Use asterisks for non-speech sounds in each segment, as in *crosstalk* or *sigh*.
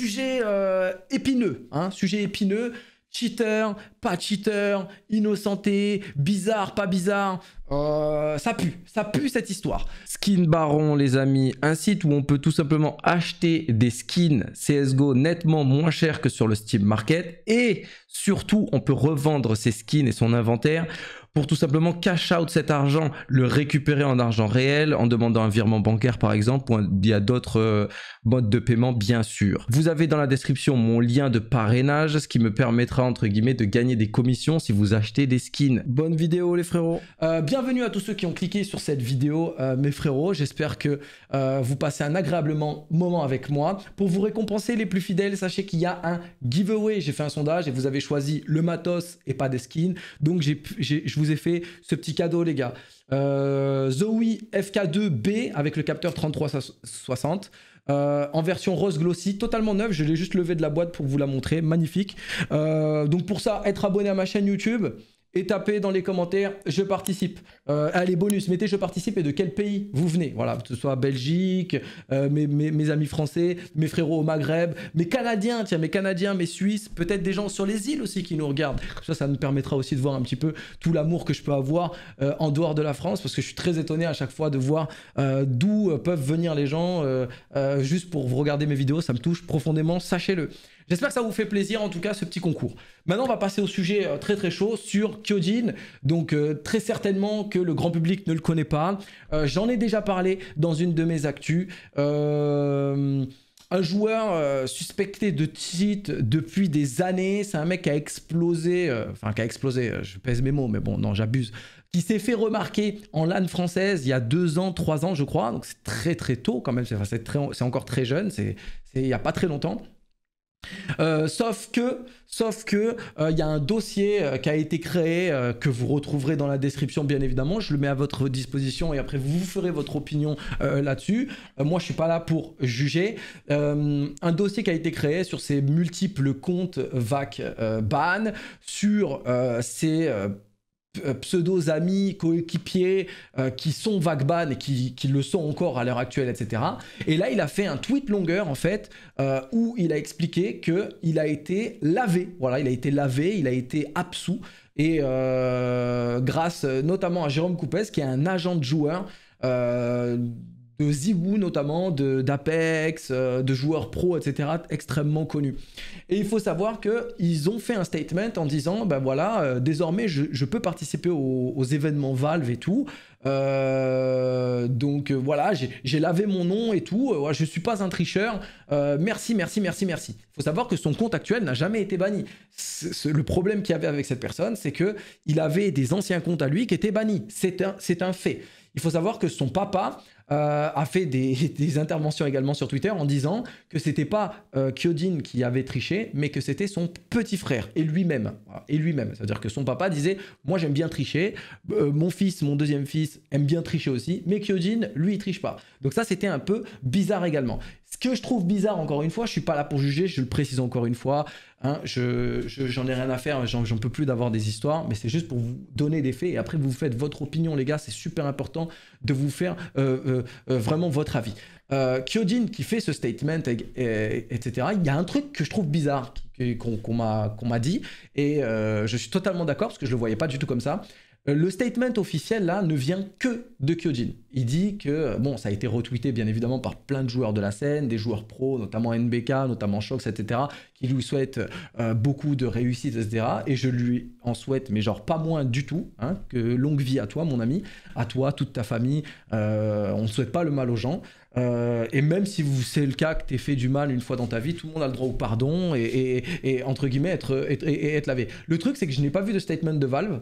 Sujet euh, épineux, hein, sujet épineux, cheater, pas cheater, innocenté, bizarre, pas bizarre. Euh, ça pue, ça pue cette histoire. Skin Baron, les amis, un site où on peut tout simplement acheter des skins CSGO nettement moins cher que sur le Steam Market et surtout on peut revendre ses skins et son inventaire pour tout simplement cash out cet argent, le récupérer en argent réel, en demandant un virement bancaire par exemple, ou il y a d'autres euh, modes de paiement bien sûr. Vous avez dans la description mon lien de parrainage, ce qui me permettra entre guillemets de gagner des commissions si vous achetez des skins. Bonne vidéo les frérots euh, Bienvenue à tous ceux qui ont cliqué sur cette vidéo euh, mes frérots, j'espère que vous passez un agréablement moment avec moi. Pour vous récompenser les plus fidèles, sachez qu'il y a un giveaway, j'ai fait un sondage et vous avez choisi le matos et pas des skins, donc je vous ai fait ce petit cadeau, les gars. Euh, Zoe FK2B avec le capteur 3360. Euh, en version rose glossy, totalement neuve. Je l'ai juste levé de la boîte pour vous la montrer. Magnifique. Euh, donc pour ça, être abonné à ma chaîne YouTube et tapez dans les commentaires « je participe euh, Allez, bonus, mettez « je participe » et de quel pays vous venez. Voilà, que ce soit Belgique, euh, mes, amis français, mes frérots au Maghreb, mes Canadiens, tiens, mes Canadiens, mes Suisses, peut-être des gens sur les îles aussi qui nous regardent. ça, ça nous permettra aussi de voir un petit peu tout l'amour que je peux avoir euh, en dehors de la France, parce que je suis très étonné à chaque fois de voir d'où peuvent venir les gens juste pour regarder mes vidéos. Ça me touche profondément, sachez-le. J'espère que ça vous fait plaisir en tout cas ce petit concours. Maintenant on va passer au sujet euh, très très chaud sur Kyojin, donc euh, très certainement que le grand public ne le connaît pas. Euh, j'en ai déjà parlé dans une de mes actus. un joueur suspecté de cheat depuis des années. C'est un mec qui a explosé, enfin qui a explosé, je pèse mes mots, mais bon, non, j'abuse. Qui s'est fait remarquer en LAN française il y a deux ans, trois ans, je crois. Donc c'est très très tôt quand même, c'est encore très jeune, c'est il n'y a pas très longtemps. Euh, sauf que, sauf que, euh, il y a un dossier euh, qui a été créé que vous retrouverez dans la description, bien évidemment. Je le mets à votre disposition et après vous ferez votre opinion là-dessus. moi, je suis pas là pour juger. un dossier qui a été créé sur ces multiples comptes VAC ban, sur ces euh, pseudos amis, coéquipiers euh, qui sont Vagban et qui, le sont encore à l'heure actuelle, etc. Et là, il a fait un tweet longueur en fait euh, où il a expliqué que il a été lavé. Voilà, il a été lavé, il a été absous et grâce notamment à Jérôme Coupès qui est un agent de joueur de notamment, d'Apex, euh, de, joueurs pro, etc. extrêmement connus. Et il faut savoir qu'ils ont fait un statement en disant, ben voilà, euh, désormais je, peux participer aux, événements Valve et tout. Euh, donc voilà, j'ai lavé mon nom et tout, Je je suis pas un tricheur, merci, merci, merci, merci. Il faut savoir que son compte actuel n'a jamais été banni. le problème qu'il y avait avec cette personne, c'est que il avait des anciens comptes à lui qui étaient bannis. C'est un fait. Il faut savoir que son papa euh, a fait *laughs* des, interventions également sur Twitter en disant que c'était pas euh, Kyodin qui avait triché, mais que c'était son petit frère et lui-même. Et lui-même. C'est-à-dire que son papa disait Moi j'aime bien tricher, euh, mon fils, mon deuxième fils aime bien tricher aussi, mais Kyodin, lui, il triche pas. Donc ça, c'était un peu bizarre également. Ce que je trouve bizarre, encore une fois, je suis pas là pour juger, je le précise encore une fois, hein, je, j'en ai rien à faire, j'en, peux plus d'avoir des histoires, mais c'est juste pour vous donner des faits et après vous faites votre opinion, les gars, c'est super important de vous faire euh, euh, euh, vraiment votre avis. Euh, Kyodin qui fait ce statement, etc., il y a un truc que je trouve bizarre qu'on, m'a, qu'on m'a dit et je suis totalement d'accord parce que je le voyais pas du tout comme ça. Euh, le statement officiel là ne vient que de Kyojin. Il dit que, bon, ça a été retweeté bien évidemment par plein de joueurs de la scène, des joueurs pros, notamment NBK, notamment Shox, etc., qui lui souhaitent euh, beaucoup de réussite, etc. Et je lui en souhaite, mais genre pas moins du tout, hein, que longue vie à toi, mon ami, à toi, toute ta famille. Euh, on ne souhaite pas le mal aux gens. et même si c'est le cas que t'es fait du mal une fois dans ta vie, tout le monde a le droit au pardon et, entre guillemets être lavé. Le truc, c'est que je n'ai pas vu de statement de Valve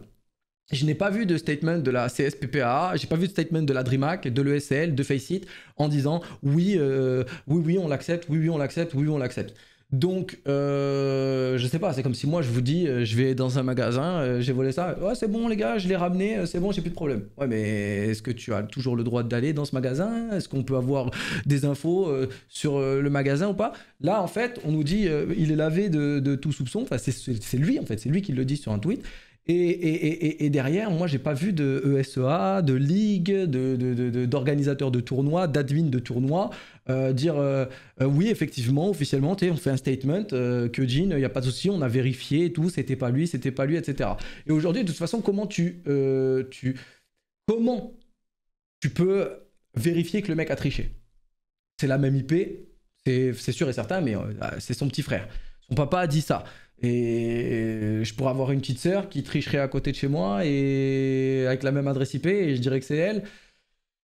je n'ai pas vu de statement de la CSPPA, j'ai pas vu de statement de la DreamHack, de l'ESL, de Faceit en disant oui, euh, oui, oui, on l'accepte, oui, oui, on l'accepte, oui, on l'accepte. Donc, euh, je sais pas, c'est comme si moi je vous dis, euh, je vais dans un magasin, euh, j'ai volé ça, oh, c'est bon les gars, je l'ai ramené, c'est bon, j'ai plus de problème. Ouais, mais est-ce que tu as toujours le droit d'aller dans ce magasin Est-ce qu'on peut avoir des infos sur le magasin ou pas Là, en fait, on nous dit, il est lavé de, de tout soupçon, enfin, c'est lui en fait, c'est lui qui le dit sur un tweet. Et, derrière, moi, j'ai pas vu de ESEA, de ligue, d'organisateur de, de, de, tournois, d'admin de tournois euh, dire euh, euh, oui, effectivement, officiellement, on fait un statement que Jean, il n'y a pas de souci, on a vérifié tout, c'était pas lui, c'était pas lui, etc. Et aujourd'hui, de toute façon, comment tu, tu, comment tu peux vérifier que le mec a triché C'est la même IP, c'est sûr et certain, mais c'est son petit frère. Son papa a dit ça. Et je pourrais avoir une petite sœur qui tricherait à côté de chez moi et avec la même adresse IP et je dirais que c'est elle.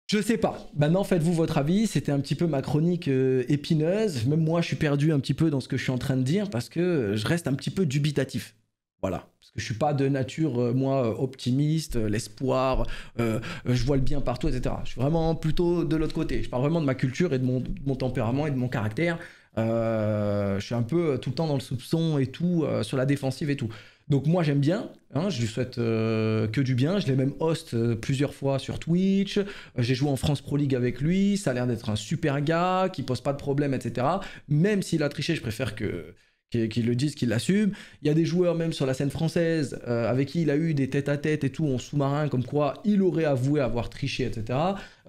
Je sais pas. Maintenant, faites-vous votre avis. C'était un petit peu ma chronique euh, épineuse. Même moi, je suis perdu un petit peu dans ce que je suis en train de dire parce que je reste un petit peu dubitatif. Voilà. Parce que je suis pas de nature, euh, moi, optimiste, euh, l'espoir, je vois le bien partout, etc. Je suis vraiment plutôt de l'autre côté. Je parle vraiment de ma culture et de mon tempérament et de mon caractère. Euh, je suis un peu euh, tout le temps dans le soupçon et tout, euh, sur la défensive et tout. Donc moi j'aime bien, hein, je lui souhaite que du bien, je l'ai même host plusieurs fois sur Twitch, j'ai joué en France Pro League avec lui, ça a l'air d'être un super gars, qui pose pas de problème, etc. Même s'il a triché, je préfère que, qui, le disent, qui l'assument. Il y a des joueurs même sur la scène française euh, avec qui il a eu des tête-à-tête et tout en sous-marin, comme quoi il aurait avoué avoir triché, etc.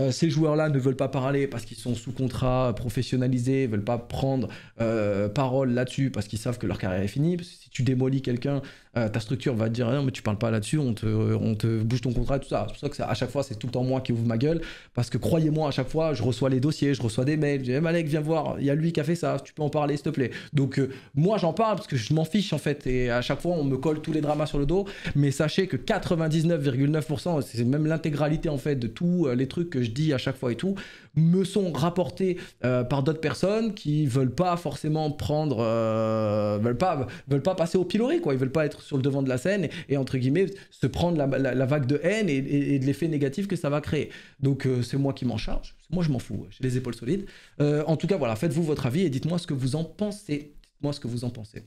Euh, ces joueurs-là ne veulent pas parler parce qu'ils sont sous contrat, professionnalisés, veulent pas prendre euh, parole là-dessus parce qu'ils savent que leur carrière est finie. si tu démolis quelqu'un, ta structure va te dire non mais tu parles pas là-dessus, on te, on te bouge ton contrat, tout ça. C'est pour ça que à chaque fois c'est tout le temps moi qui ouvre ma gueule parce que croyez-moi à chaque fois je reçois les dossiers, je reçois des mails, je dis hey, eh, Malek viens voir, il y a lui qui a fait ça, tu peux en parler s'il te plaît. Donc moi moi j'en parle parce que je m'en fiche en fait et à chaque fois on me colle tous les dramas sur le dos mais sachez que 99,9% c'est même l'intégralité en fait de tous euh, les trucs que je dis à chaque fois et tout me sont rapportés euh, par d'autres personnes qui veulent pas forcément prendre euh, veulent pas veulent pas passer au pilori quoi ils veulent pas être sur le devant de la scène et, entre guillemets se prendre la, vague de haine et, de l'effet négatif que ça va créer donc c'est moi qui m'en charge moi je m'en fous j'ai les épaules solides en tout cas voilà faites-vous votre avis et dites-moi ce que vous en pensez moi ce que vous en pensez.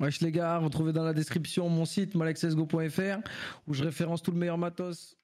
Wesh les gars, vous dans la description mon site malaccessgo.fr, où je référence tout le meilleur matos.